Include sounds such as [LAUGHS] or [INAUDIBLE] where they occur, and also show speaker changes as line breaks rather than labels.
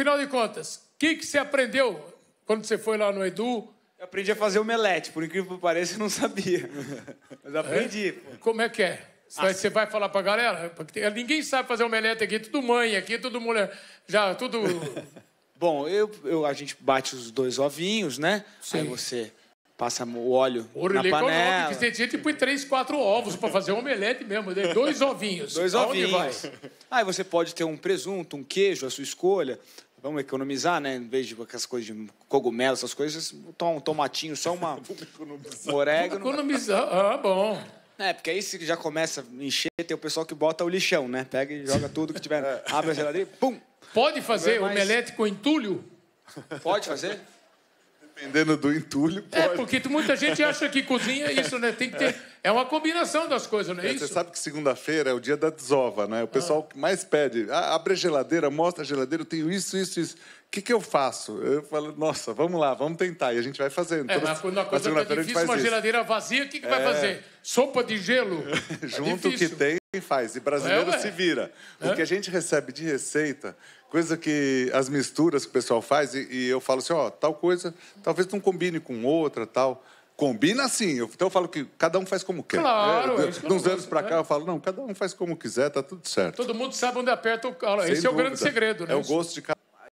Final de contas, o que, que você aprendeu quando você foi lá no Edu? Eu aprendi a fazer omelete,
por incrível que pareça, eu não sabia. [LAUGHS] Mas aprendi.
É? Como é que é? Você vai, ah. você vai falar pra galera? Porque ninguém sabe fazer omelete aqui, tudo mãe aqui, tudo mulher. Já, tudo.
[LAUGHS] Bom, eu, eu, a gente bate os dois ovinhos, né? Sim. Aí você passa o óleo na panela. Ovo, que
tem gente que põe três, quatro ovos para fazer um omelete mesmo. Né? Dois ovinhos. Dois Aonde ovinhos. Vai?
Aí você pode ter um presunto, um queijo, a sua escolha. Vamos economizar, né? Em vez de aquelas coisas de cogumelo, essas coisas, um tomatinho, só uma, um [LAUGHS] orégano. Economizar, ah, bom. É, porque aí você já começa a encher, tem o pessoal que bota o lixão, né? Pega e joga tudo que tiver. [LAUGHS] É. Abre a geladeira e pum!
Pode fazer o omelete com entulho? Pode fazer?
Dependendo do entulho,
é,
pode. É, porque muita gente acha que cozinha é isso, né? Tem que ter... É uma combinação das coisas, não é, é isso? Você
sabe que segunda-feira é o dia da desova, né? O pessoal ah. mais pede, ah, abre a geladeira, mostra a geladeira, eu tenho isso, isso, isso o que, que eu faço? Eu falo, nossa, vamos lá, vamos tentar. E a gente vai fazendo. É, Toda, mas quando a coisa está difícil, uma isso.
geladeira vazia, o que, que vai é. fazer?
Sopa de gelo? [LAUGHS] É Junto é o que tem e faz. E brasileiro é, se vira. O que a gente recebe de receita, coisa que as misturas que o pessoal faz, e, e eu falo assim, ó, tal coisa talvez não combine com outra, tal. Combina sim. Então eu falo que cada um faz como quer. Claro. É, é de, uns anos para cá eu falo, não, cada um faz como quiser, tá tudo certo.
Todo mundo sabe onde aperta o calo. Esse dúvida. é o grande segredo, né? É o gosto
de cada